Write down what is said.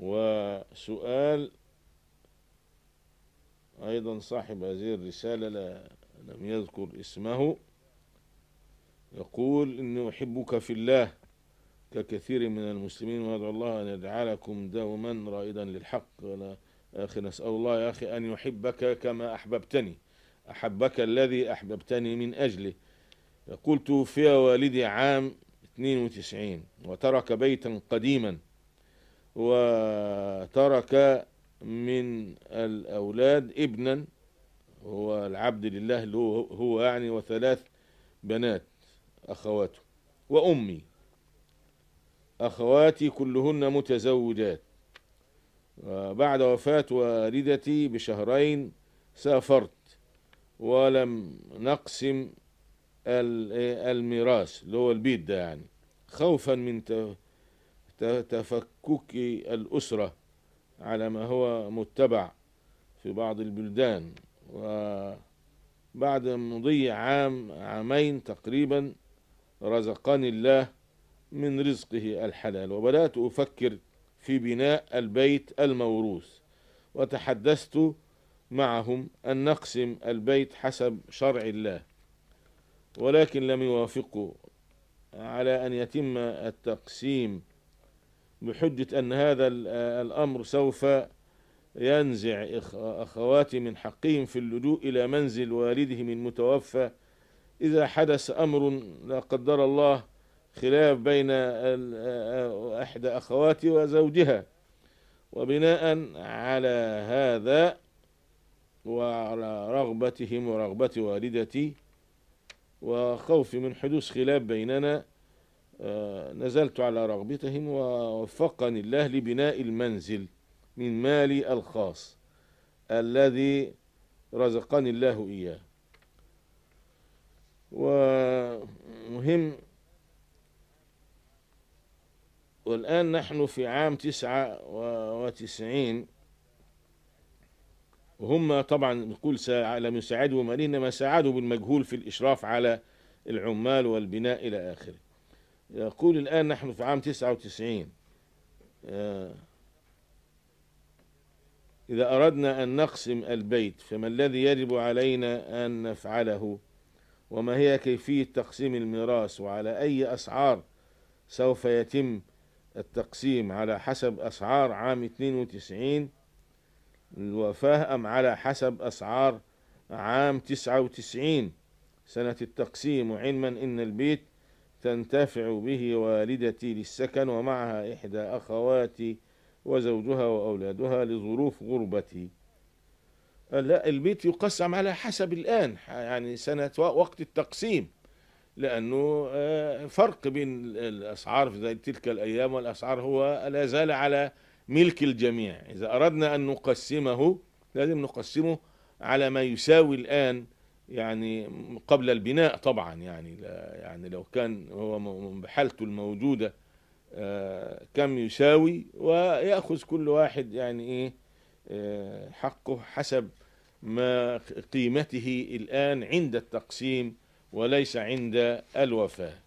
وسؤال أيضا صاحب هذه الرسالة لا لم يذكر اسمه يقول إني أحبك في الله ككثير من المسلمين وأدعو الله أن يجعلكم دوما رائدا للحق أنا أخي نسأل الله يا أخي أن يحبك كما أحببتني أحبك الذي أحببتني من أجله يقول توفي والدي عام 92 وترك بيتا قديما وترك من الأولاد ابنا هو العبد لله اللي هو, هو يعني وثلاث بنات أخواته وأمي أخواتي كلهن متزوجات بعد وفاة والدتي بشهرين سافرت ولم نقسم الميراث اللي هو البيت ده يعني خوفا من تفكك الأسرة على ما هو متبع في بعض البلدان وبعد مضي عام عامين تقريبا رزقني الله من رزقه الحلال وبدأت أفكر في بناء البيت الموروث وتحدثت معهم أن نقسم البيت حسب شرع الله ولكن لم يوافقوا على أن يتم التقسيم بحجة أن هذا الأمر سوف ينزع أخواتي من حقهم في اللجوء إلى منزل والدهم المتوفى إذا حدث أمر لا قدر الله خلاف بين إحدى أخواتي وزوجها وبناء على هذا وعلى رغبتهم ورغبة والدتي وخوفي من حدوث خلاف بيننا آه، نزلت على رغبتهم ووفقني الله لبناء المنزل من مالي الخاص الذي رزقني الله إياه ومهم والآن نحن في عام تسعة وتسعين وهم طبعا نقول لم يساعدوا مالين ما ساعدوا بالمجهول في الإشراف على العمال والبناء إلى آخره يقول الآن نحن في عام 99 آه، إذا أردنا أن نقسم البيت فما الذي يجب علينا أن نفعله وما هي كيفية تقسيم الميراث وعلى أي أسعار سوف يتم التقسيم على حسب أسعار عام 92 الوفاة أم على حسب أسعار عام 99 سنة التقسيم وعلما إن البيت تنتفع به والدتي للسكن ومعها إحدى أخواتي وزوجها وأولادها لظروف غربتي لا البيت يقسم على حسب الآن يعني سنة وقت التقسيم لأنه آه، فرق بين الأسعار في تلك الأيام والأسعار هو لا زال على ملك الجميع إذا أردنا أن نقسمه لازم نقسمه على ما يساوي الآن يعني قبل البناء طبعا يعني يعني لو كان هو بحالته الموجودة آه، كم يساوي ويأخذ كل واحد يعني إيه آه، حقه حسب ما قيمته الآن عند التقسيم وليس عند الوفاة